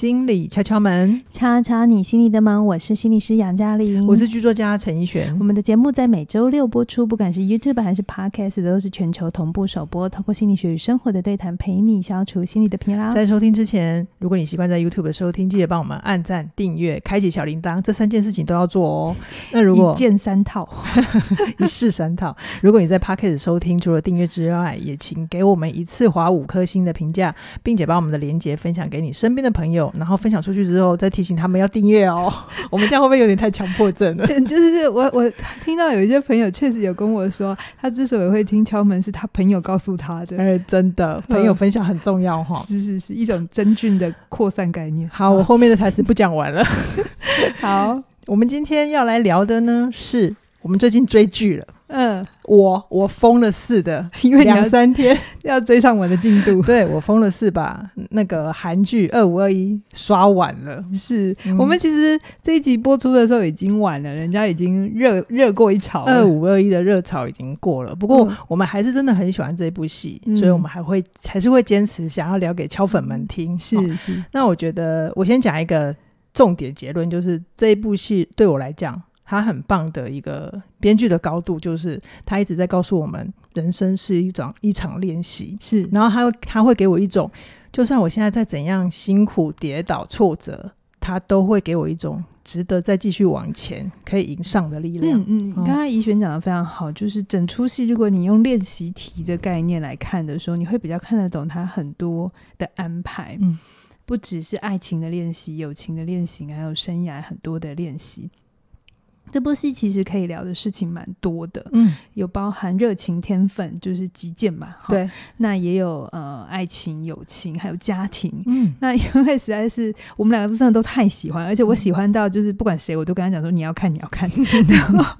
心理敲敲门，敲敲你心里的门。我是心理师杨嘉玲，我是剧作家陈奕璇。我们的节目在每周六播出，不管是 YouTube 还是 Podcast，都是全球同步首播。通过心理学与生活的对谈，陪你消除心理的疲劳。在收听之前，如果你习惯在 YouTube 收听，记得帮我们按赞、订阅、开启小铃铛，这三件事情都要做哦。那如果一键三套，一式三套。如果你在 Podcast 收听，除了订阅之外，也请给我们一次划五颗星的评价，并且把我们的链接分享给你身边的朋友。然后分享出去之后，再提醒他们要订阅哦。我们这样会不会有点太强迫症了？就是我我听到有一些朋友确实有跟我说，他之所以会听敲门，是他朋友告诉他的。哎，真的，朋友分享很重要哈。是是是一种真菌的扩散概念。好，我后面的台词不讲完了。好，我们今天要来聊的呢，是我们最近追剧了。嗯，我我疯了似的，因为两三天 要追上我的进度。对我疯了似把那个韩剧二五二一刷完了，是我们其实这一集播出的时候已经晚了，人家已经热热过一潮，二五二一的热潮已经过了。不过我们还是真的很喜欢这部戏，所以我们还会还是会坚持想要聊给敲粉们听。是是，那我觉得我先讲一个重点结论，就是这一部戏对我来讲。他很棒的，一个编剧的高度就是他一直在告诉我们，人生是一种一场练习，是。然后他会他会给我一种，就算我现在在怎样辛苦、跌倒、挫折，他都会给我一种值得再继续往前、可以迎上的力量。嗯嗯，刚刚怡璇讲的非常好，就是整出戏，如果你用练习题的概念来看的时候，你会比较看得懂他很多的安排。嗯，不只是爱情的练习、友情的练习，还有生涯很多的练习。这部戏其实可以聊的事情蛮多的，嗯，有包含热情天分，就是极限嘛，对，那也有呃爱情、友情，还有家庭，嗯，那因为实在是我们两个真的都太喜欢，而且我喜欢到就是不管谁，我都跟他讲说你要看，你要看，然后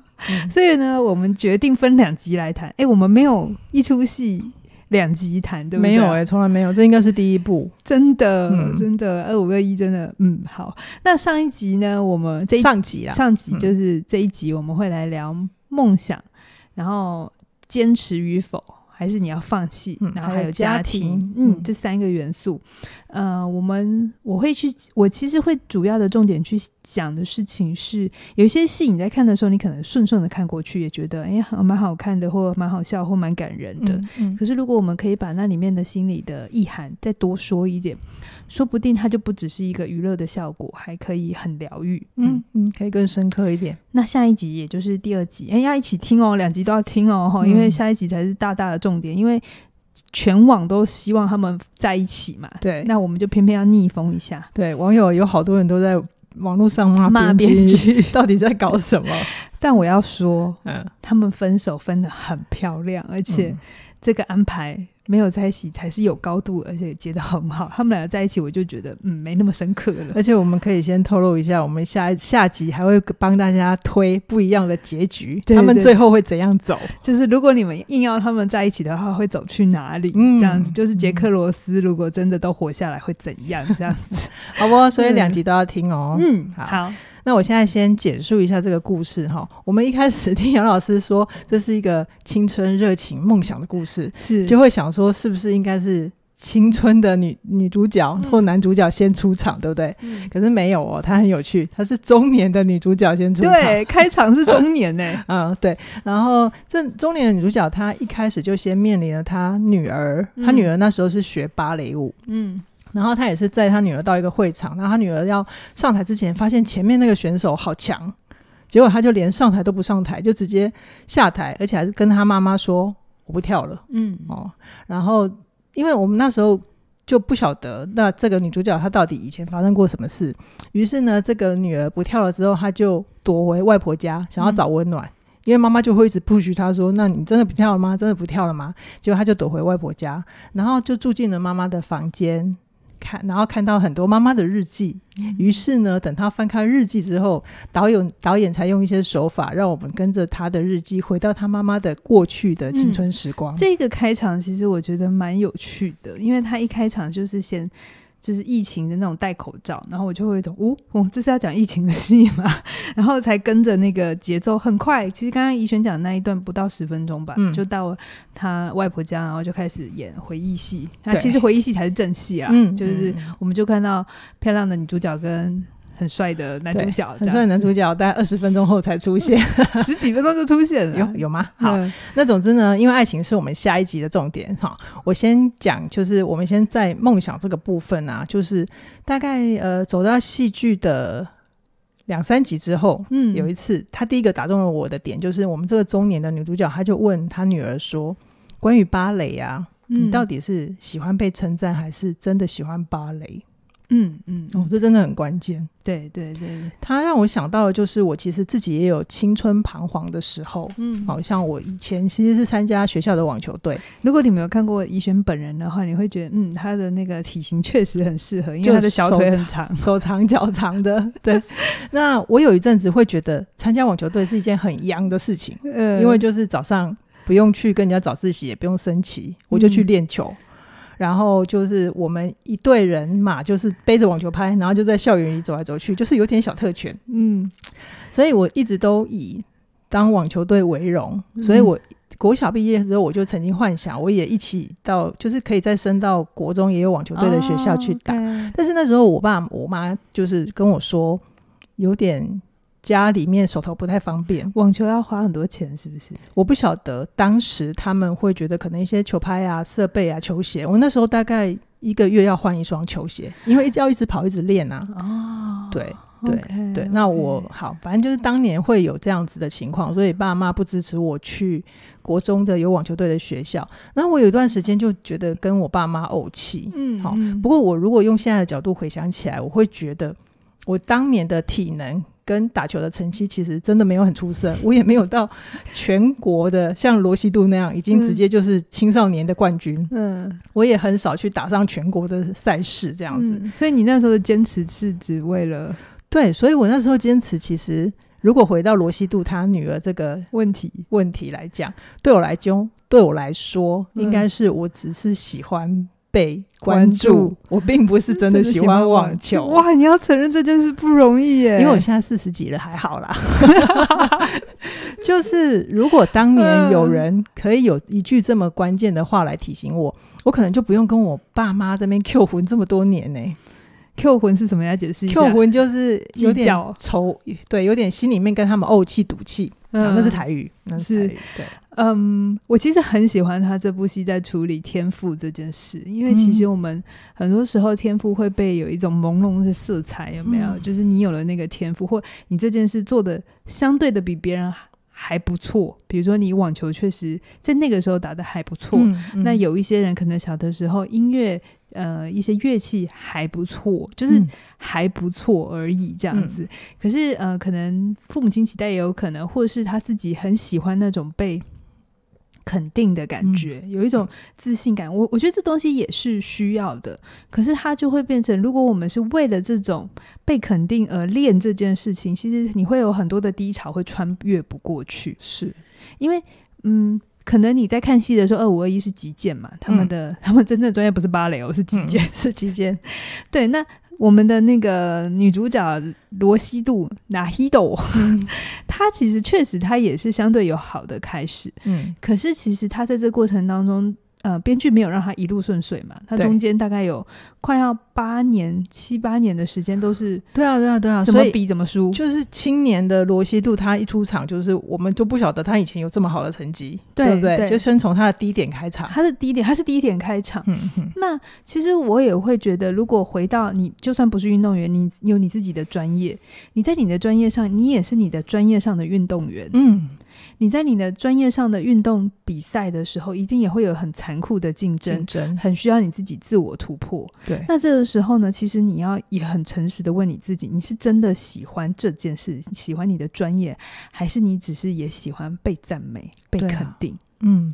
所以呢，我们决定分两集来谈。哎，我们没有一出戏。两集谈对不对？没有哎，从来没有，这应该是第一步。真的，真的，二五个一，真的，嗯，好。那上一集呢？我们这上集啊，上集就是这一集，我们会来聊梦想，然后坚持与否。还是你要放弃，然后还有家庭，嗯，这三个元素，呃，我们我会去，我其实会主要的重点去讲的事情是，有些戏你在看的时候，你可能顺顺的看过去，也觉得哎，蛮好看的，或蛮好笑，或蛮感人的。可是如果我们可以把那里面的心理的意涵再多说一点，说不定它就不只是一个娱乐的效果，还可以很疗愈，嗯嗯，可以更深刻一点。那下一集也就是第二集，哎，要一起听哦，两集都要听哦，因为下一集才是大大的重点，因为全网都希望他们在一起嘛。对，那我们就偏偏要逆风一下。对，网友有好多人都在网络上骂骂编剧，到底在搞什么？但我要说，嗯，他们分手分的很漂亮，而且这个安排。没有在一起才是有高度，而且结的很好。他们两个在一起，我就觉得嗯，没那么深刻了。而且我们可以先透露一下，我们下下集还会帮大家推不一样的结局，他们最后会怎样走？就是如果你们硬要他们在一起的话，会走去哪里？这样子，就是杰克罗斯如果真的都活下来，会怎样？这样子，好不？所以两集都要听哦。嗯，好。那我现在先简述一下这个故事哈。我们一开始 听杨老师说这是一个青春热情梦想的故事，是就会想说是不是应该是青春的女女主角或男主角先出场，对不对？可是没有哦，她很有趣，她是中年的女主角先出场，对，开场是中年呢。啊，对。然后这中年的女主角她一开始就先面临了她女儿，她女儿那时候是学芭蕾舞，嗯。然后他也是在他女儿到一个会场，然后他女儿要上台之前，发现前面那个选手好强，结果他就连上台都不上台，就直接下台，而且还是跟他妈妈说：“我不跳了。”嗯哦，然后因为我们那时候就不晓得那这个女主角她到底以前发生过什么事，于是呢，这个女儿不跳了之后，她就躲回外婆家，想要找温暖，因为妈妈就会一直不许她说：“那你真的不跳了吗？真的不跳了吗？”结果她就躲回外婆家，然后就住进了妈妈的房间。看，然后看到很多妈妈的日记。于是呢，等他翻开日记之后，导演导演才用一些手法，让我们跟着他的日记，回到他妈妈的过去的青春时光。这个开场其实我觉得蛮有趣的，因为他一开场就是先。就是疫情的那种戴口罩，然后我就会一种，哦，我这是要讲疫情的戏吗？然后才跟着那个节奏，很快。其实刚刚怡璇讲那一段不到十分钟吧，就到她外婆家，然后就开始演回忆戏。那其实回忆戏才是正戏啊，就是我们就看到漂亮的女主角跟。很帅的男主角，很帅的男主角，大概二十分钟后才出现，十几分钟就出现了，有有吗？好，那总之呢，因为爱情是我们下一集的重点哈，我先讲，就是我们先在梦想这个部分啊，就是大概呃走到戏剧的两三集之后，嗯，有一次他第一个打中了我的点，就是我们这个中年的女主角，她就问她女儿说：“关于芭蕾啊，你到底是喜欢被称赞，还是真的喜欢芭蕾？”嗯嗯哦，这真的很关键。对对对，他让我想到的就是，我其实自己也有青春彷徨的时候。嗯，好像我以前其实是参加学校的网球队。如果你没有看过怡璇本人的话，你会觉得，嗯，他的那个体型确实很适合，因为他的小腿很长，手长 脚长的。对。那我有一阵子会觉得参加网球队是一件很洋的事情，嗯，因为就是早上不用去跟人家早自习，也不用升旗，我就去练球。然后就是我们一队人马，就是背着网球拍，然后就在校园里走来走去，就是有点小特权。嗯，所以我一直都以当网球队为荣。所以我国小毕业之后，我就曾经幻想，我也一起到，就是可以再升到国中也有网球队的学校去打。但是那时候我爸我妈就是跟我说，有点。家里面手头不太方便，网球要花很多钱，是不是？我不晓得，当时他们会觉得可能一些球拍啊、设备啊、球鞋，我那时候大概一个月要换一双球鞋，因为要一直跑、一直练啊。哦，对对对，那我好，反正就是当年会有这样子的情况，所以爸妈不支持我去国中的有网球队的学校。那我有一段时间就觉得跟我爸妈怄气，嗯，好。不过我如果用现在的角度回想起来，我会觉得我当年的体能。跟打球的成绩其实真的没有很出色，我也没有到全国的像罗西度那样，已经直接就是青少年的冠军。嗯，我也很少去打上全国的赛事这样子。所以你那时候的坚持是只为了对，所以我那时候坚持其实，如果回到罗西度他女儿这个问题问题来讲，对我来讲，对我来说，应该是我只是喜欢。被关注，我并不是真的喜欢网球。哇，你要承认这件事不容易耶！因为我现在四十几了，还好啦。就是如果当年有人可以有一句这么关键的话来提醒我，我可能就不用跟我爸妈这边 Q 魂这么多年呢。Q 魂是什么？要解释一下。Q 魂就是有点仇，对，有点心里面跟他们怄气、赌气。嗯，那是台语，那是台语，对。嗯，我其实很喜欢他这部戏在处理天赋这件事，因为其实我们很多时候天赋会被有一种朦胧的色彩，有没有？就是你有了那个天赋，或你这件事做的相对的比别人还不错，比如说你网球确实在那个时候打的还不错，那有一些人可能小的时候音乐，呃，一些乐器还不错，就是还不错而已这样子。可是，呃，可能父母亲期待也有可能，或者是他自己很喜欢那种被。肯定的感觉，有一种自信感。我我觉得这东西也是需要的，可是它就会变成，如果我们是为了这种被肯定而练这件事情，其实你会有很多的低潮会穿越不过去。是因为，嗯，可能你在看戏的时候，二五二一是击剑嘛，他们的 他们真正专业不是芭蕾，而是击剑，是击剑。对，那。我们的那个女主角罗西度纳希豆她其实确实她也是相对有好的开始，嗯，可是其实她在这过程当中。呃，编剧没有让他一路顺遂嘛？他中间大概有快要八年、七八年的时间都是。对啊，对啊，对啊！怎么比怎么输，就是青年的罗西度，他一出场就是我们就不晓得他以前有这么好的成绩，对不对？就先从他的低点开场。他的低点，他是低点开场。嗯嗯。那其实我也会觉得，如果回到你，就算不是运动员，你有你自己的专业，你在你的专业上，你也是你的专业上的运动员。嗯。你在你的专业上的运动比赛的时候，一定也会有很残酷的竞争，很需要你自己自我突破。对，那这个时候呢，其实你要也很诚实的问你自己：，你是真的喜欢这件事，喜欢你的专业，还是你只是也喜欢被赞美、被肯定？嗯，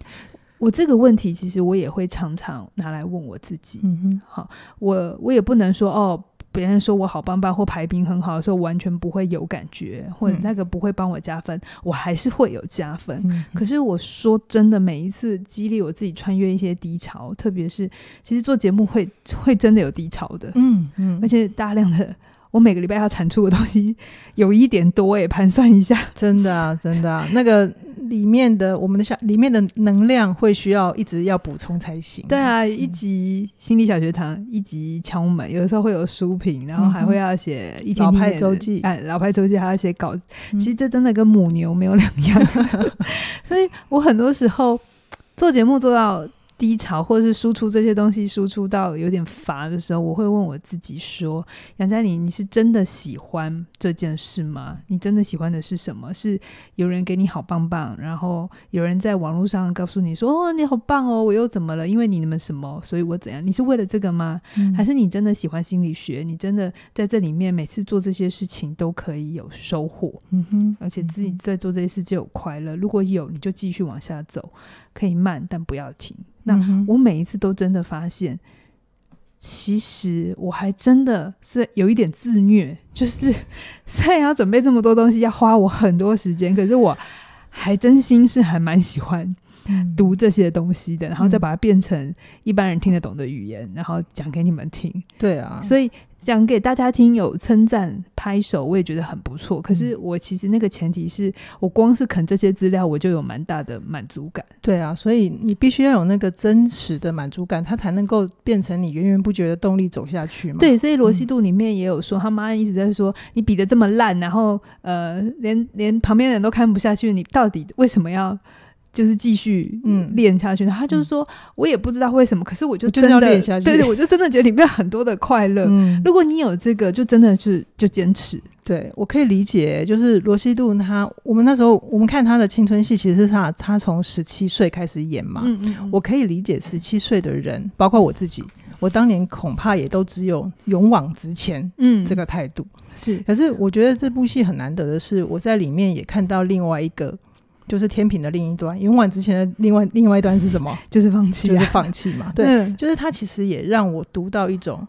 我这个问题其实我也会常常拿来问我自己。嗯哼，好，我我也不能说哦。别人说我好棒棒或排名很好的时候，完全不会有感觉，或者那个不会帮我加分，我还是会有加分。可是我说真的，每一次激励我自己穿越一些低潮，特别是其实做节目会会真的有低潮的，嗯嗯，而且大量的我每个礼拜要产出的东西有一点多哎，盘算一下，真的啊，真的啊，那个。里面的我们的小里面的能量会需要一直要补充才行。对啊，一集心理小学堂，一集敲门，有的时候会有书评，然后还会要写。一老派周记，哎，老派周记还要写稿，其实这真的跟母牛没有两样。所以我很多时候做节目做到。低潮或者是输出这些东西输出到有点乏的时候，我会问我自己说：“杨佳你你是真的喜欢这件事吗？你真的喜欢的是什么？是有人给你好棒棒，然后有人在网络上告诉你说哦你好棒哦我又怎么了？因为你那么什么，所以我怎样？你是为了这个吗？还是你真的喜欢心理学？你真的在这里面每次做这些事情都可以有收获，嗯哼，而且自己在做这些事就有快乐。如果有，你就继续往下走，可以慢但不要停。”那我每一次都真的发现，其实我还真的是有一点自虐，就是 虽然要准备这么多东西，要花我很多时间，可是我还真心是还蛮喜欢读这些东西的，然后再把它变成一般人听得懂的语言，然后讲给你们听。对啊，所以。讲给大家听，有称赞拍手，我也觉得很不错。可是我其实那个前提是我光是啃这些资料，我就有蛮大的满足感。对啊，所以你必须要有那个真实的满足感，它才能够变成你源源不绝的动力走下去嘛。对，所以罗西度里面也有说，他妈一直在说你比的这么烂，然后呃，连连旁边的人都看不下去，你到底为什么要？就是继续嗯练下去，他就是说我也不知道为什么，可是我就真的对对，我就真的觉得里面很多的快乐。嗯，如果你有这个，就真的是就坚持。对我可以理解，就是罗西度他，我们那时候我们看他的青春戏，其实是他他从十七岁开始演嘛，嗯嗯，我可以理解十七岁的人，包括我自己，我当年恐怕也都只有勇往直前嗯这个态度是。可是我觉得这部戏很难得的是，我在里面也看到另外一个。就是天平的另一端，勇远之前的另外另外一段是什么？就是放弃，就是放弃嘛。对，就是它其实也让我读到一种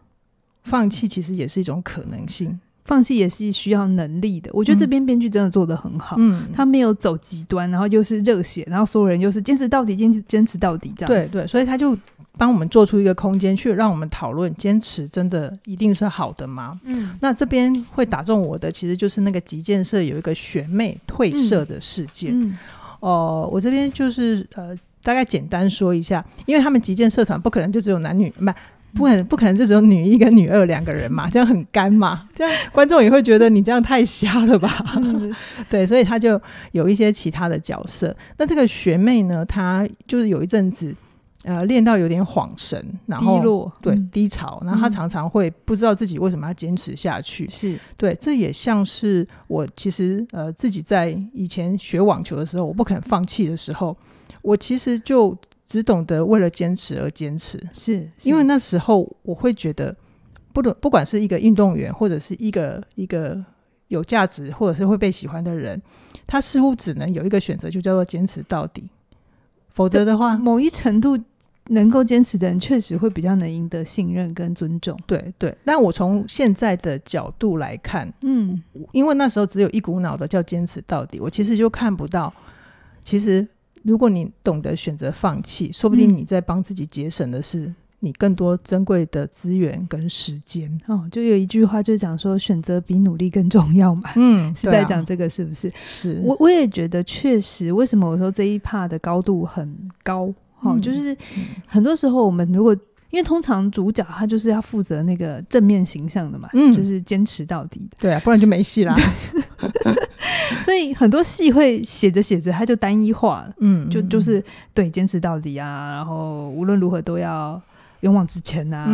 放弃，其实也是一种可能性。放弃也是需要能力的。我觉得这边编剧真的做的很好，嗯，他没有走极端，然后又是热血，然后所有人又是坚持到底，坚持坚持到底这样。对对，所以他就帮我们做出一个空间，去让我们讨论坚持真的一定是好的吗？嗯，那这边会打中我的，其实就是那个极建设有一个学妹退社的事件。哦，我这边就是呃，大概简单说一下，因为他们极建社团不可能就只有男女，不。不可能，不可能，就只有女一跟女二两个人嘛，这样很干嘛，这样观众也会觉得你这样太瞎了吧？对，所以他就有一些其他的角色。那这个学妹呢，她就是有一阵子，呃，练到有点恍神，然后对低潮，然后她常常会不知道自己为什么要坚持下去。是对，这也像是我其实呃自己在以前学网球的时候，我不肯放弃的时候，我其实就。只懂得为了坚持而坚持，是因为那时候我会觉得，不懂不管是一个运动员或者是一个一个有价值或者是会被喜欢的人，他似乎只能有一个选择，就叫做坚持到底。否则的话，某一程度能够坚持的人，确实会比较能赢得信任跟尊重。对对，那我从现在的角度来看，嗯，因为那时候只有一股脑的叫坚持到底，我其实就看不到，其实。如果你懂得选择放弃，说不定你在帮自己节省的是你更多珍贵的资源跟时间哦。就有一句话就讲说，选择比努力更重要嘛。嗯，是在讲这个是不是？是，我我也觉得确实。为什么我说这一帕的高度很高？哦，就是很多时候我们如果。因为通常主角他就是要负责那个正面形象的嘛，嗯，就是坚持到底，对啊，不然就没戏啦。所以很多戏会写着写着，他就单一化，了。嗯，就就是对坚持到底啊，然后无论如何都要勇往直前啊，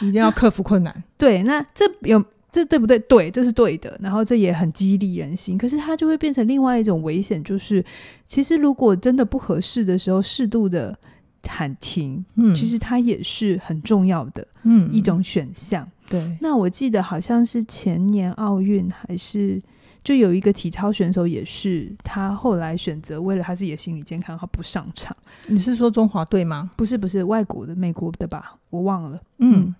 嗯，一定要克服困难。对，那这有这对不对？对，这是对的。然后这也很激励人心，可是它就会变成另外一种危险，就是其实如果真的不合适的时候，适度的。喊停，其实它也是很重要的，一种选项。对，那我记得好像是前年奥运，还是就有一个体操选手，也是他后来选择为了他自己的心理健康，他不上场。你是说中华队吗？不是，不是外国的，美国的吧？我忘了。嗯，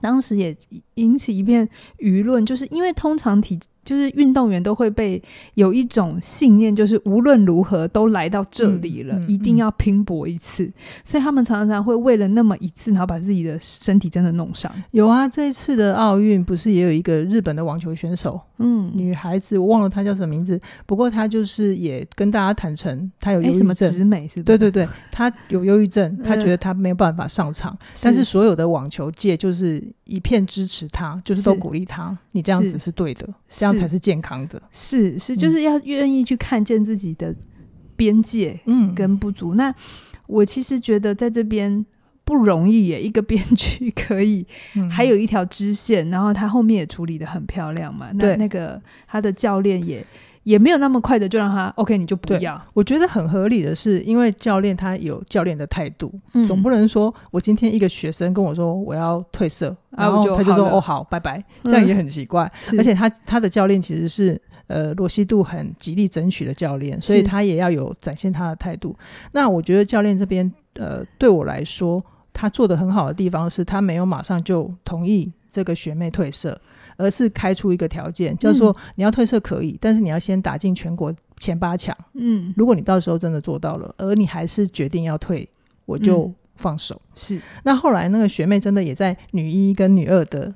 当时也引起一片舆论，就是因为通常体。就是运动员都会被有一种信念，就是无论如何都来到这里了，一定要拼搏一次。所以他们常常会为了那么一次，然后把自己的身体真的弄伤。有啊，这一次的奥运不是也有一个日本的网球选手，嗯，女孩子我忘了她叫什么名字，不过她就是也跟大家坦诚，她有什么直美是？对对对，她有忧郁症，她觉得她没有办法上场，但是所有的网球界就是。一片支持他，就是都鼓励他。你这样子是对的，这样才是健康的。是是，就是要愿意去看见自己的边界，嗯，跟不足。那我其实觉得在这边不容易耶，一个编剧 可以，还有一条支线，然后他后面也处理的很漂亮嘛。那那个他的教练也。也没有那么快的就让他 OK，你就不要。我觉得很合理的是，因为教练他有教练的态度，总不能说我今天一个学生跟我说我要退啊、然后他就说哦好，拜拜，这样也很奇怪。而且他他的教练其实是呃罗西度很极力争取的教练，所以他也要有展现他的态度。那我觉得教练这边呃对我来说，他做的很好的地方是他没有马上就同意这个学妹退色，而是开出一个条件，叫做你要退社可以，但是你要先打进全国前八强。嗯，如果你到时候真的做到了，而你还是决定要退，我就放手。是。那后来那个学妹真的也在女一跟女二的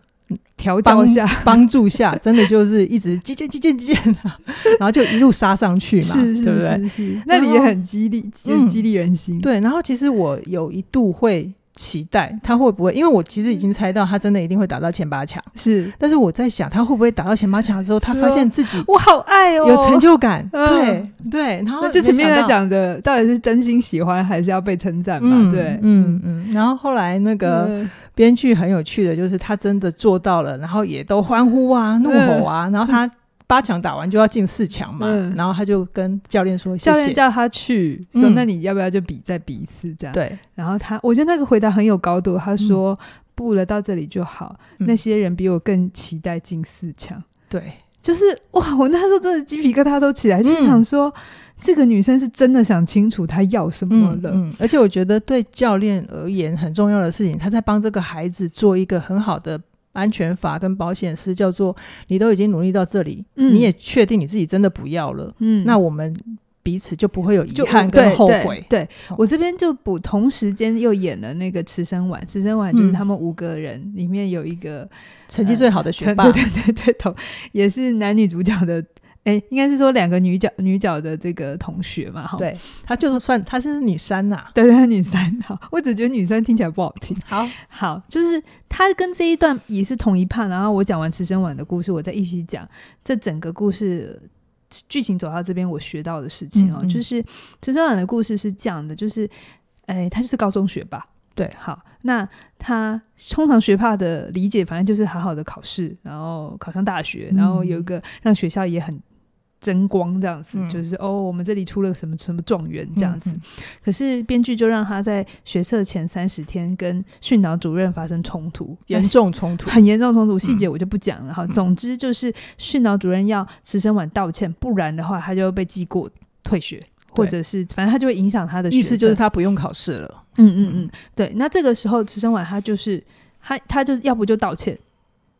调教下、帮助下，真的就是一直激剑、激剑、剑啊，然后就一路杀上去嘛，对不对？那里也很激励、激激励人心。对，然后其实我有一度会。期待他会不会？因为我其实已经猜到，他真的一定会打到前八强。是，但是我在想，他会不会打到前八强的时候，他发现自己我好爱哦，有成就感。对对，然后就前面在讲的，到底是真心喜欢还是要被称赞嘛？对，嗯嗯。然后后来那个编剧很有趣的，就是他真的做到了，然后也都欢呼啊、怒吼啊，然后他。八强打完就要进四强嘛，然后他就跟教练说：“教练叫他去，说那你要不要就比再比一次这样？”对。然后他，我觉得那个回答很有高度。他说：“不了，到这里就好。那些人比我更期待进四强。”对，就是哇！我那时候真的鸡皮疙瘩都起来，就想说这个女生是真的想清楚她要什么了。而且我觉得对教练而言很重要的事情，他在帮这个孩子做一个很好的。安全法跟保险师叫做，你都已经努力到这里，嗯，你也确定你自己真的不要了，嗯，那我们彼此就不会有遗憾跟后悔。对我这边就补同时间又演了那个《池生晚》，《池生晚》就是他们五个人里面有一个成绩最好的学霸，对对对对，同也是男女主角的。哎，应该是说两个女角女角的这个同学嘛，哈，对，她就是算她是女三呐，对对，女三哈，我只觉得女三听起来不好听，好好，就是她跟这一段也是同一派。然后我讲完池生晚的故事，我再一起讲这整个故事剧情走到这边，我学到的事情哦，就是池生晚的故事是这样的，就是哎，她就是高中学霸，对，好，那她通常学霸的理解，反正就是好好的考试，然后考上大学，然后有一个让学校也很。争光这样子，就是哦，我们这里出了什么什么状元这样子。可是编剧就让他在学测前三十天跟训导主任发生冲突，严重冲突，很严重冲突。细节我就不讲了哈。总之就是训导主任要池生晚道歉，不然的话他就会被记过、退学，或者是反正他就会影响他的。意思就是他不用考试了。嗯嗯嗯，对。那这个时候池生晚他就是他他就要不就道歉。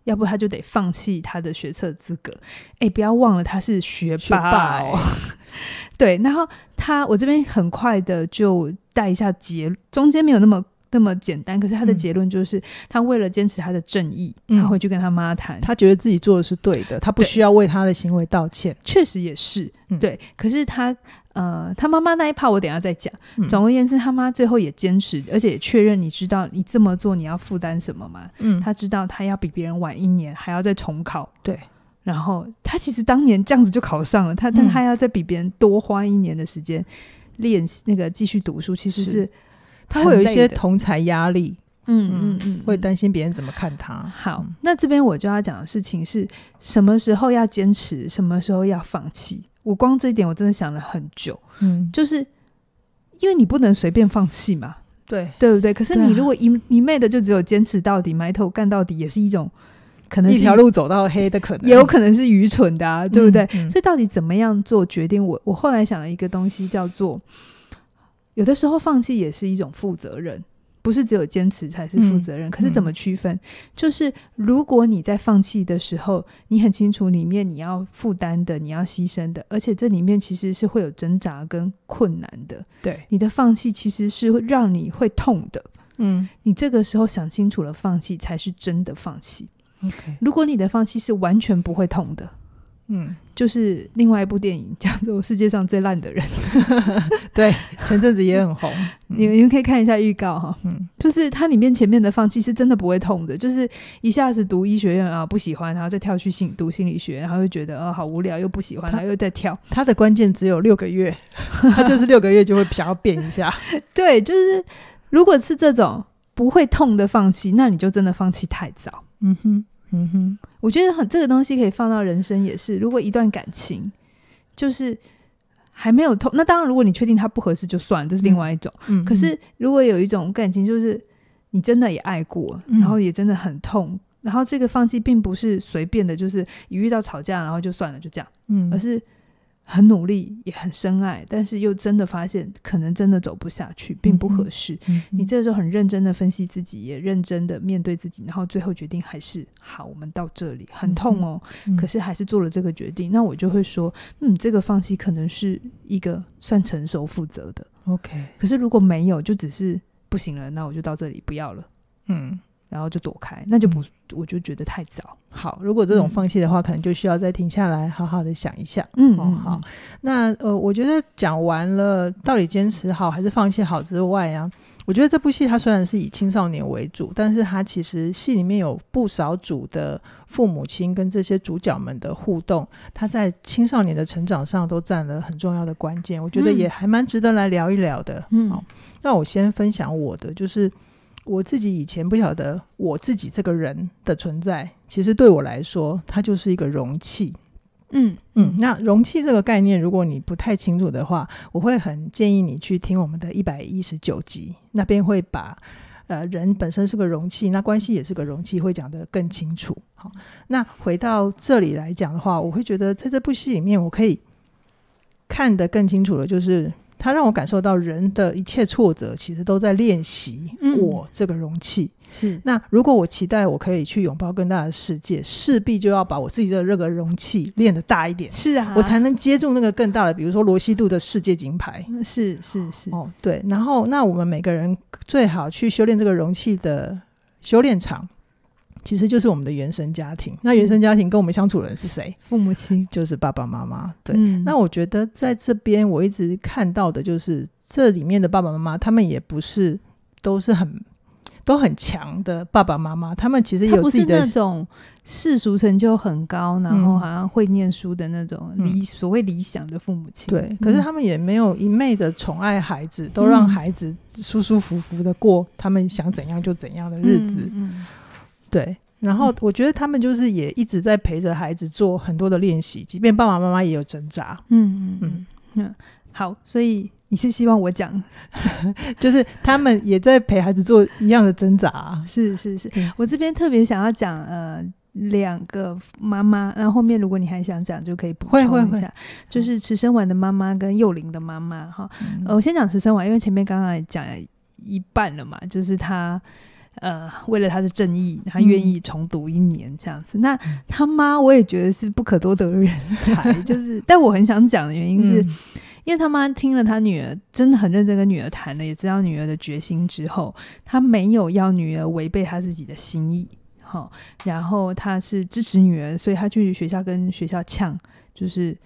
要不他就得放弃他的学测资格，哎，不要忘了他是学霸哦。对，然后他，我这边很快的就带一下结，中间没有那么。那么简单，可是他的结论就是，他为了坚持他的正义，然后去跟他妈谈，他觉得自己做的是对的，他不需要为他的行为道歉。确实也是对，可是他呃，他妈妈那一趴我等下再讲。总而言之，他妈最后也坚持，而且也确认，你知道你这么做你要负担什么吗？嗯，他知道他要比别人晚一年，还要再重考。对，然后他其实当年这样子就考上了，他但他要再比别人多花一年的时间练习那个继续读书，其实是。他会有一些同才压力，嗯嗯嗯，会担心别人怎么看他。好，那这边我就要讲的事情是什么时候要坚持，什么时候要放弃？我光这一点我真的想了很久，嗯，就是因为你不能随便放弃嘛，对对不对？可是你如果一一昧的就只有坚持到底、埋头干到底，也是一种可能，一条路走到黑的可能，也有可能是愚蠢的，对不对？所以到底怎么样做决定？我我后来想了一个东西，叫做。有的时候放弃也是一种负责任，不是只有坚持才是负责任。可是怎么区分？就是如果你在放弃的时候，你很清楚里面你要负担的、你要牺牲的，而且这里面其实是会有挣扎跟困难的。对，你的放弃其实是让你会痛的。嗯，你这个时候想清楚了，放弃才是真的放弃。如果你的放弃是完全不会痛的。嗯，就是另外一部电影叫做《世界上最烂的人》，对，前阵子也很红，你 们你们可以看一下预告哈。嗯，就是它里面前面的放弃是真的不会痛的，就是一下子读医学院啊不喜欢，然后再跳去心读心理学，然后又觉得啊好无聊又不喜欢，然后又再跳。它的关键只有六个月，他就是六个月就会想要变一下。对，就是如果是这种不会痛的放弃，那你就真的放弃太早。嗯哼，嗯哼。我觉得很这个东西可以放到人生也是，如果一段感情就是还没有痛，那当然如果你确定他不合适就算，这是另外一种。嗯，可是如果有一种感情，就是你真的也爱过，然后也真的很痛，然后这个放弃并不是随便的，就是一遇到吵架然后就算了就这样，嗯，而是。很努力，也很深爱，但是又真的发现，可能真的走不下去，并不合适。你这个时候很认真的分析自己，也认真的面对自己，然后最后决定还是好，我们到这里很痛哦，可是还是做了这个决定。那我就会说，嗯，这个放弃可能是一个算成熟负责的。OK，可是如果没有，就只是不行了，那我就到这里不要了。嗯。然后就躲开，那就不，我就觉得太早。好，如果这种放弃的话，可能就需要再停下来，好好的想一下。嗯，好。那呃，我觉得讲完了到底坚持好还是放弃好之外啊，我觉得这部戏它虽然是以青少年为主，但是它其实戏里面有不少主的父母亲跟这些主角们的互动，他在青少年的成长上都占了很重要的关键。我觉得也还蛮值得来聊一聊的。嗯，好。那我先分享我的，就是。我自己以前不晓得，我自己这个人的存在，其实对我来说，它就是一个容器。嗯嗯，那容器这个概念，如果你不太清楚的话，我会很建议你去听我们的一百一十九集，那边会把呃人本身是个容器，那关系也是个容器，会讲得更清楚。好，那回到这里来讲的话，我会觉得在这部戏里面，我可以看得更清楚的，就是。他让我感受到，人的一切挫折其实都在练习我这个容器。是，那如果我期待我可以去拥抱更大的世界，势必就要把我自己的这个容器练得大一点。是啊，我才能接住那个更大的，比如说罗西度的世界金牌。是是是，哦对。然后，那我们每个人最好去修炼这个容器的修炼场。其实就是我们的原生家庭。那原生家庭跟我们相处的人是谁？父母亲就是爸爸妈妈。对。那我觉得在这边，我一直看到的就是这里面的爸爸妈妈，他们也不是都是很都很强的爸爸妈妈。他们其实有不是那种世俗成就很高，然后好像会念书的那种理所谓理想的父母亲。对。可是他们也没有一昧的宠爱孩子，都让孩子舒舒服服的过他们想怎样就怎样的日子。对，然后我觉得他们就是也一直在陪着孩子做很多的练习，即便爸爸妈妈也有挣扎。嗯嗯嗯嗯，好，所以你是希望我讲，就是他们也在陪孩子做一样的挣扎。是是是，我这边特别想要讲呃两个妈妈，然后后面如果你还想讲，就可以补充一下，就是池生丸的妈妈跟幼龄的妈妈哈。我先讲池生丸，因为前面刚刚讲一半了嘛，就是他。呃，为了他的正义，他愿意重读一年这样子。那他妈，我也觉得是不可多得的人才，就是。但我很想讲的原因是，因为他妈听了他女儿真的很认真跟女儿谈了，也知道女儿的决心之后，他没有要女儿违背他自己的心意，好，然后他是支持女儿，所以他去学校跟学校呛，就是。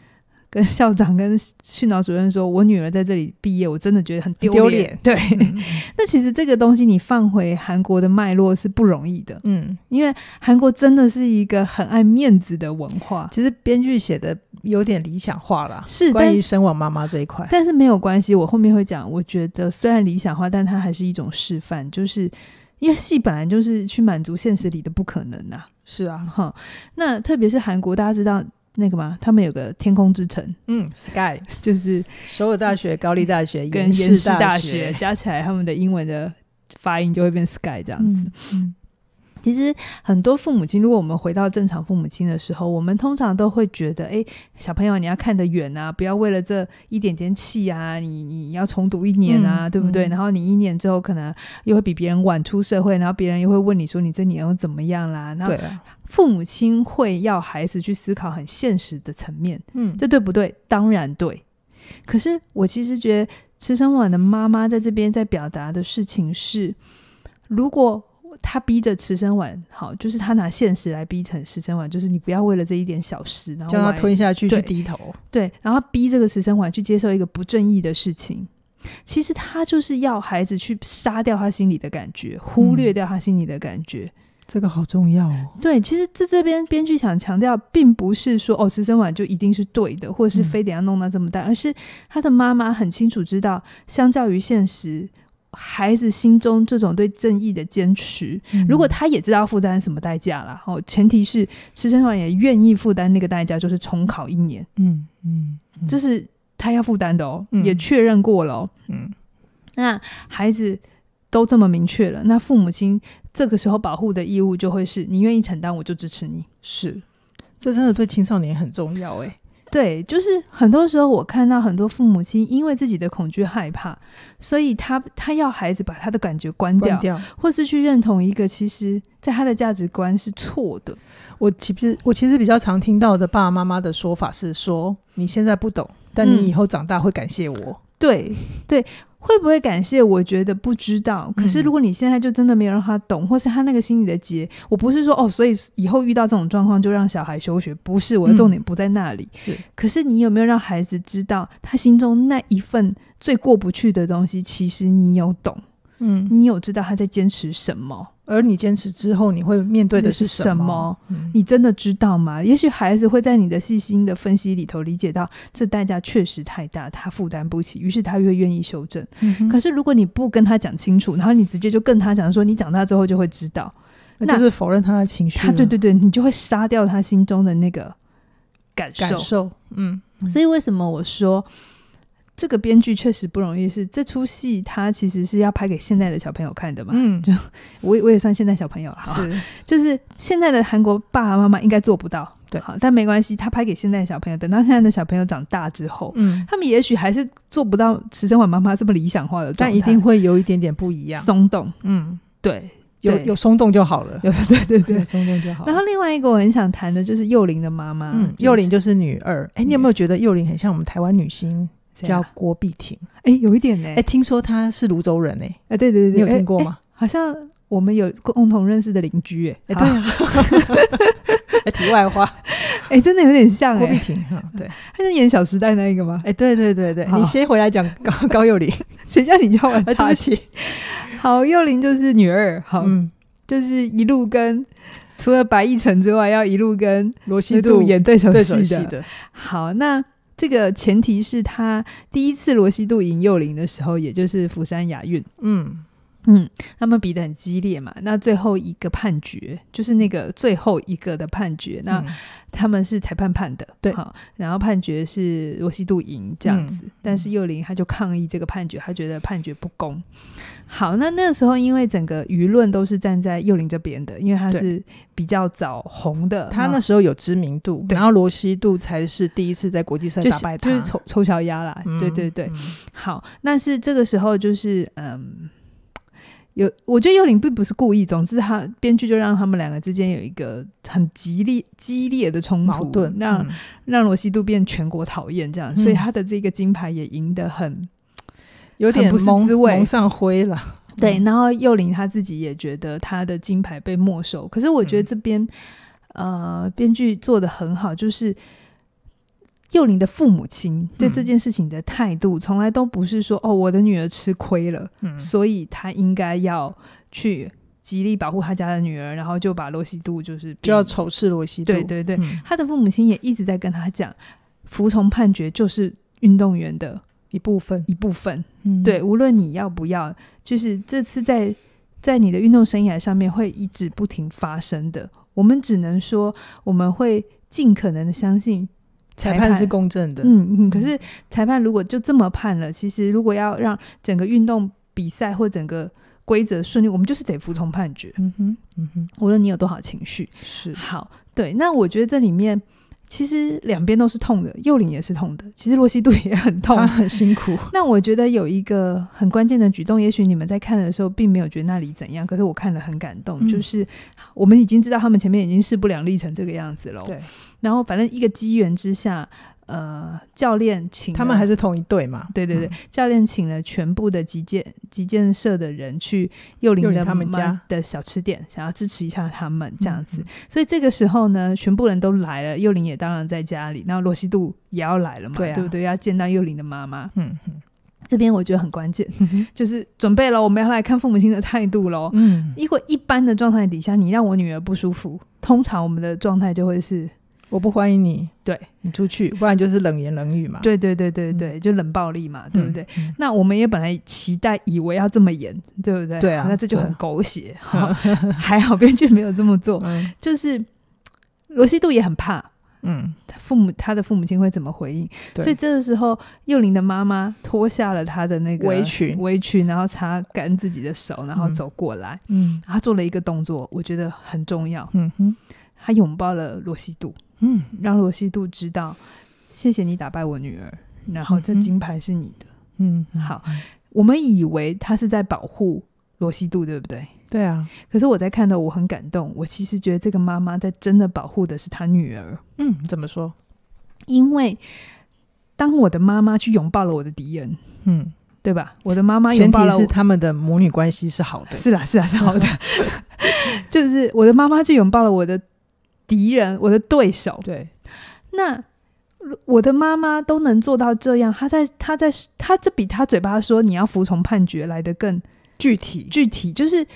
跟 校长跟训导主任说，我女儿在这里毕业，我真的觉得很丢脸。对，那其实这个东西你放回韩国的脉络是不容易的。嗯，因为韩国真的是一个很爱面子的文化。其实编剧写的有点理想化了，是关于生我妈妈这一块。但是没有关系，我后面会讲。我觉得虽然理想化，但它还是一种示范，就是因为戏本来就是去满足现实里的不可能啊。是啊，哈。那特别是韩国，大家知道。那个吗？他们有个天空之城，嗯，sky 就是首尔大学、高丽大学跟延世大学加起来，他们的英文的发音就会变 sky 这样子。其实很多父母亲，如果我们回到正常父母亲的时候，我们通常都会觉得，哎，小朋友，你要看得远啊，不要为了这一点点气啊，你你要重读一年啊，对不对？然后你一年之后可能又会比别人晚出社会，然后别人又会问你说你这年又怎么样啦？那父母亲会要孩子去思考很现实的层面，嗯，这对不对？当然对。可是我其实觉得池生婉的妈妈在这边在表达的事情是，如果。他逼着池生丸，好，就是他拿现实来逼成池生丸，就是你不要为了这一点小事，然后叫他吞下去去低头，对，然后逼这个池生丸去接受一个不正义的事情。其实他就是要孩子去杀掉他心里的感觉，忽略掉他心里的感觉。这个好重要哦。对，其实这这边编剧想强调，并不是说哦池生丸就一定是对的，或者是非得要弄到这么大，而是他的妈妈很清楚知道，相较于现实。孩子心中这种对正义的坚持，如果他也知道负担什么代价了，哦，前提是师生团也愿意负担那个代价，就是重考一年。嗯嗯，这是他要负担的哦，也确认过了。嗯，那孩子都这么明确了，那父母亲这个时候保护的义务就会是你愿意承担，我就支持你。是，这真的对青少年很重要哎。对，就是很多时候我看到很多父母亲因为自己的恐惧害怕，所以他他要孩子把他的感觉关掉，或是去认同一个其实，在他的价值观是错的。我其实我其实比较常听到的爸爸妈妈的说法是说：“你现在不懂，但你以后长大会感谢我。”对对。会不会感谢？我觉得不知道。可是如果你现在就真的没有让他懂，或是他那个心里的结，我不是说哦，所以以后遇到这种状况就让小孩休学，不是，我的重点不在那里。是，可是你有没有让孩子知道，他心中那一份最过不去的东西，其实你有懂？嗯，你有知道他在坚持什么？而你坚持之后，你会面对的是什么？你真的知道吗？也许孩子会在你的细心的分析里头理解到，这代价确实太大，他负担不起，于是他越愿意修正。可是如果你不跟他讲清楚，然后你直接就跟他讲说，你长大之后就会知道，那就是否认他的情绪。他对对对，你就会杀掉他心中的那个感受。嗯，所以为什么我说？这个编剧确实不容易，是这出戏，它其实是要拍给现在的小朋友看的嘛。嗯，就我我也算现在小朋友了，是，就是现在的韩国爸爸妈妈应该做不到，对，好，但没关系，他拍给现在的小朋友，等到现在的小朋友长大之后，嗯，他们也许还是做不到池生焕妈妈这么理想化的，但一定会有一点点不一样，松动，嗯，对，有有松动就好了，有，对对对，松动就好。然后另外一个我很想谈的就是幼龄的妈妈，幼龄就是女二，哎，你有没有觉得幼龄很像我们台湾女星？叫郭碧婷，哎，有一点呢，哎，听说他是泸州人呢，哎，对对对，你有听过吗？好像我们有共同认识的邻居，哎，对，哎，题外话，哎，真的有点像郭碧婷，哈，对，他是演《小时代》那一个吗？哎，对对对对，你先回来讲 高高幼霖，谁叫你叫我插曲，好，幼霖就是女二，好，就是一路跟除了白亦辰之外，要一路跟罗西度演对手戏的，好，那。这个前提是他第一次罗西度赢幼林的时候，也就是釜山雅运，嗯。嗯，他们比的很激烈嘛。那最后一个判决就是那个最后一个的判决，那他们是裁判判的，对哈。然后判决是罗西度赢这样子，但是幼林他就抗议这个判决，他觉得判决不公。好，那那时候因为整个舆论都是站在幼林这边的，因为他是比较早红的，他那时候有知名度。然后罗西度才是第一次在国际赛打败他，就是抽抽小鸭啦。对对对，好，那是这个时候就是嗯。有，我觉得幼林并不是故意。总之，他编剧就让他们两个之间有一个很激烈、激烈的冲突，让让罗西都变全国讨厌这样，所以他的这个金牌也赢得很有点蒙上灰了。对，然后幼林他自己也觉得他的金牌被没收。可是我觉得这边呃，编剧做的很好，就是。幼灵的父母亲对这件事情的态度，从来都不是说哦，我的女儿吃亏了，所以他应该要去极力保护他家的女儿，然后就把罗西度就是就要仇视罗西度。对对对，他的父母亲也一直在跟他讲，服从判决就是运动员的一部分一部分。对，无论你要不要，就是这次在在你的运动生涯上面会一直不停发生的。我们只能说，我们会尽可能的相信。裁判是公正的，嗯嗯。可是裁判如果就这么判了，其实如果要让整个运动比赛或整个规则顺利，我们就是得服从判决。嗯哼，嗯哼。无论你有多少情绪，是好对。那我觉得这里面其实两边都是痛的，幼林也是痛的，其实洛西度也很痛，很辛苦。那我觉得有一个很关键的举动，也许你们在看的时候并没有觉得那里怎样，可是我看了很感动。就是我们已经知道他们前面已经势不两立成这个样子了。对。然后，反正一个机缘之下，呃，教练请他们还是同一队嘛？对对对，教练请了全部的基建、基建社的人去幼林的他们家的小吃店，想要支持一下他们这样子。所以这个时候呢，全部人都来了，幼林也当然在家里。然罗西度也要来了嘛？对啊，对不对？要见到幼林的妈妈。嗯嗯，这边我觉得很关键，就是准备了，我们要来看父母亲的态度喽。嗯，因为一般的状态底下，你让我女儿不舒服，通常我们的状态就会是。我不欢迎你，对你出去，不然就是冷言冷语嘛。对对对对对，就冷暴力嘛，对不对？那我们也本来期待以为要这么演，对不对？对啊，那这就很狗血哈。还好编剧没有这么做，就是罗西度也很怕，嗯，父母他的父母亲会怎么回应？所以这个时候，幼林的妈妈脱下了她的那个围裙，围裙，然后擦干自己的手，然后走过来，嗯，他做了一个动作，我觉得很重要，嗯哼，他拥抱了罗西度。嗯，让罗西度知道，谢谢你打败我女儿，然后这金牌是你的。嗯，好，我们以为他是在保护罗西度，对不对？对啊。可是我在看到，我很感动。我其实觉得这个妈妈在真的保护的是她女儿。嗯，怎么说？因为当我的妈妈去拥抱了我的敌人，嗯，对吧？我的妈妈拥抱了。前提是他们的母女关系是好的。是啦，是啦，是好的。就是我的妈妈就拥抱了我的。敌人，我的对手。对，那我的妈妈都能做到这样，她在，她在，她这比她嘴巴说你要服从判决来的更具体，具体就是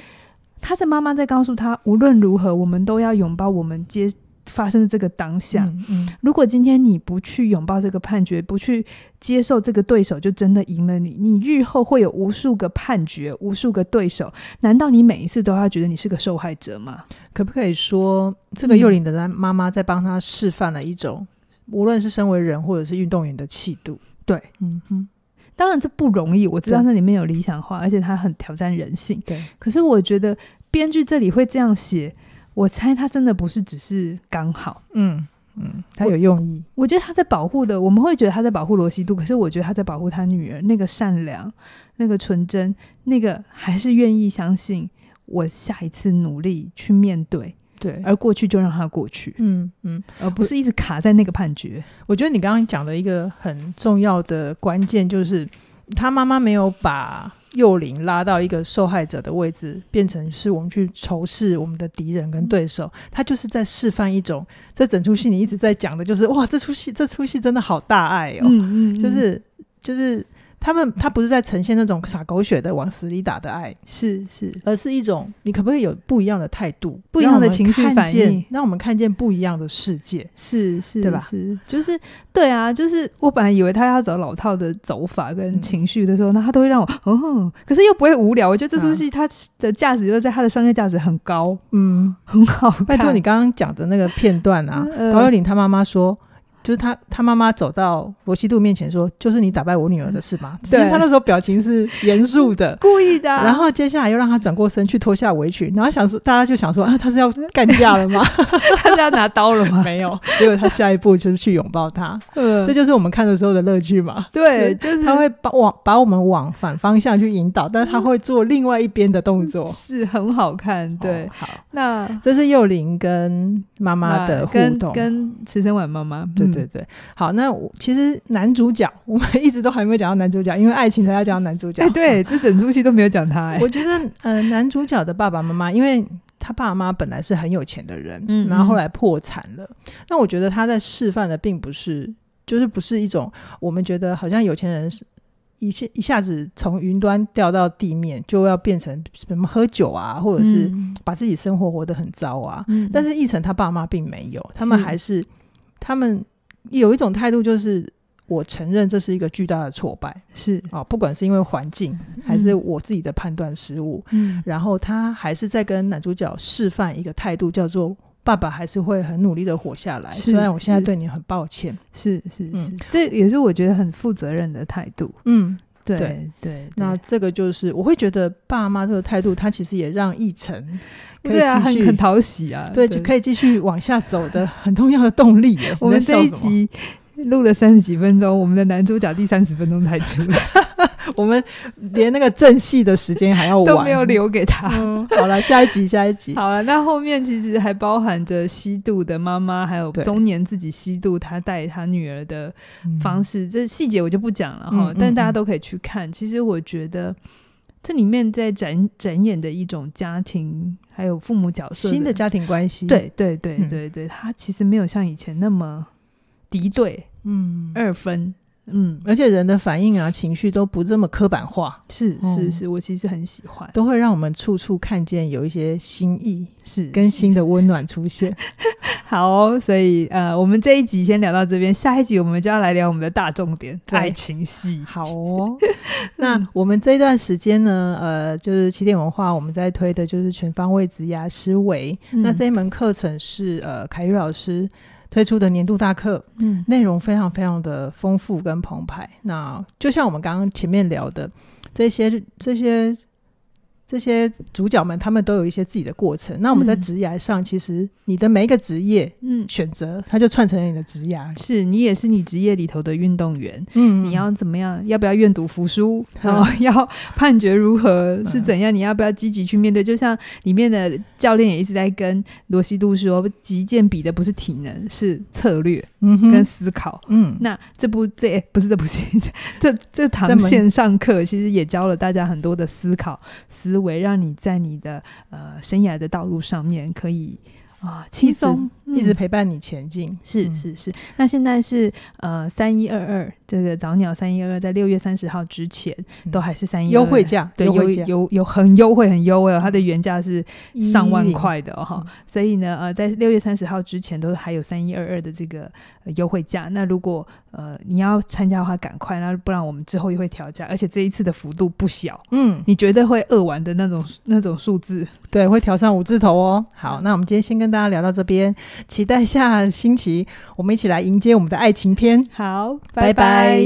她的妈妈在告诉她，无论如何，我们都要拥抱我们接。发生的这个当下，如果今天你不去拥抱这个判决，不去接受这个对手，就真的赢了你。你日后会有无数个判决，无数个对手，难道你每一次都要觉得你是个受害者吗？可不可以说，这个幼林的妈妈在帮他示范了一种，无论是身为人或者是运动员的气度？对，嗯哼，当然这不容易，我知道那里面有理想化，而且他很挑战人性。对，可是我觉得编剧这里会这样写。我猜他真的不是只是刚好，嗯嗯，他有用意。我觉得他在保护的，我们会觉得他在保护罗西度，可是我觉得他在保护他女儿那个善良、那个纯真、那个还是愿意相信我下一次努力去面对。对，而过去就让他过去，嗯嗯，而不是一直卡在那个判决。我觉得你刚刚讲的一个很重要的关键就是，他妈妈没有把。幼灵拉到一个受害者的位置，变成是我们去仇视我们的敌人跟对手，他就是在示范一种，在整出戏你一直在讲的就是，哇，这出戏这出戏真的好大爱哦，就是就是。他们他不是在呈现那种傻狗血的往死里打的爱，是是，而是一种你可不可以有不一样的态度，不一样的情绪反应，让我们看见不一样的世界，是是，对吧？就是对啊，就是我本来以为他要找老套的走法跟情绪的时候，那他都会让我，哦，可是又不会无聊。我觉得这出戏它的价值就在它的商业价值很高，嗯，很好。拜托你刚刚讲的那个片段啊，高幼领他妈妈说。就是他，他妈妈走到罗西度面前说：“就是你打败我女儿的事吗？” 其实他那时候表情是严肃的，故意的。然后接下来又让他转过身去脱下围裙，然后想说，大家就想说啊，他是要干架了吗？他是要拿刀了吗？没有。结果他下一步就是去拥抱他。嗯，这就是我们看的时候的乐趣嘛。对，就是他会把往把我们往反方向去引导，但他会做另外一边的动作，是很好看。对，好，那这是幼林跟妈妈的互动，跟池生婉妈妈。对对，好，那其实男主角我们一直都还没有讲到男主角，因为爱情才要讲到男主角。哎，对，这整出戏都没有讲他。我 觉得，嗯，男主角的爸爸妈妈，因为他爸妈本来是很有钱的人，嗯，然后后来破产了。那我觉得他在示范的，并不是，就是不是一种我们觉得好像有钱人是一下一下子从云端掉到地面，就要变成什么喝酒啊，或者是把自己生活活得很糟啊。但是逸晨他爸妈并没有，他们还是他们。有一种态度，就是我承认这是一个巨大的挫败，是啊，不管是因为环境还是我自己的判断失误，嗯，然后他还是在跟男主角示范一个态度，叫做爸爸还是会很努力的活下来，虽然我现在对你很抱歉，是是是，这也是我觉得很负责任的态度，嗯，对对，那这个就是我会觉得爸妈这个态度，他其实也让奕晨。对啊，很很讨喜啊，对，就可以继续往下走的很重要的动力。我们这一集录了三十几分钟，我们的男主角第三十分钟才出，我们连那个正戏的时间还要都没有留给他。好了，下一集，下一集。好了，那后面其实还包含着吸毒的妈妈，还有中年自己吸毒，他带他女儿的方式，这细节我就不讲了哈，但大家都可以去看。其实我觉得。这里面在展展演的一种家庭，还有父母角色，新的家庭关系。对对对对对，他其实没有像以前那么敌对，嗯，二分。嗯，而且人的反应啊，情绪都不这么刻板化，是是是，我其实很喜欢，都会让我们处处看见有一些新意，是跟新的温暖出现。好，所以呃，我们这一集先聊到这边，下一集我们就要来聊我们的大重点——爱情戏。好哦，那我们这一段时间呢，呃，就是起点文化我们在推的就是全方位职涯思维，那这一门课程是呃，凯玉老师。推出的年度大课，嗯，内容非常非常的丰富跟澎湃。那就像我们刚刚前面聊的这些这些。这些主角们他们都有一些自己的过程。那我们在职业上，其实你的每一个职业，嗯，选择它就串成了你的职业。是你也是你职业里头的运动员，嗯，你要怎么样？要不要愿赌服输？然后 要判决如何是怎样？你要不要积极去面对？就像里面的教练也一直在跟罗西度说，极剑比的不是体能，是策略跟思考。嗯，那这部这不是这部戏，这这堂线上课其实也教了大家很多的思考思。围绕你，在你的呃生涯的道路上面，可以啊轻松。一直陪伴你前进，是是是。那现在是呃三一二二这个早鸟三一二二，在六月三十号之前都还是三一优惠价，对，有有有很优惠很优惠哦。它的原价是上万块的哈，所以呢呃在六月三十号之前都还有三一二二的这个优惠价。那如果呃你要参加的话，赶快，那不然我们之后又会调价，而且这一次的幅度不小，嗯，你绝对会饿完的那种那种数字，对，会调上五字头哦。好，那我们今天先跟大家聊到这边。期待下星期，我们一起来迎接我们的爱情篇。好，拜拜。